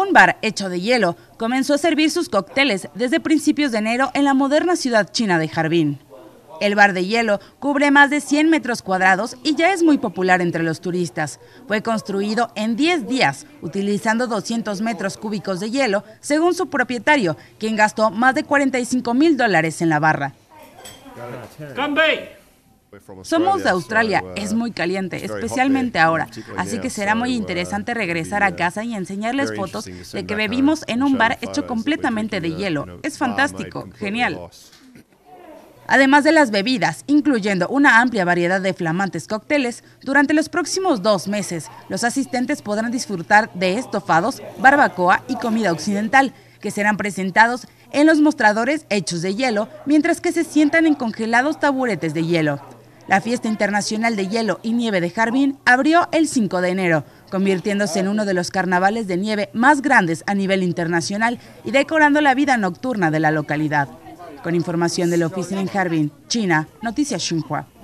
Un bar hecho de hielo comenzó a servir sus cócteles desde principios de enero en la moderna ciudad china de Harbin. El bar de hielo cubre más de 100 metros cuadrados y ya es muy popular entre los turistas. Fue construido en 10 días, utilizando 200 metros cúbicos de hielo, según su propietario, quien gastó más de 45 mil dólares en la barra. Somos de Australia, es muy caliente, especialmente ahora, así que será muy interesante regresar a casa y enseñarles fotos de que bebimos en un bar hecho completamente de hielo. Es fantástico, genial. Además de las bebidas, incluyendo una amplia variedad de flamantes cócteles, durante los próximos dos meses los asistentes podrán disfrutar de estofados, barbacoa y comida occidental, que serán presentados en los mostradores hechos de hielo, mientras que se sientan en congelados taburetes de hielo. La Fiesta Internacional de Hielo y Nieve de Harbin abrió el 5 de enero, convirtiéndose en uno de los carnavales de nieve más grandes a nivel internacional y decorando la vida nocturna de la localidad. Con información de la oficina en Harbin, China, Noticias Xinhua.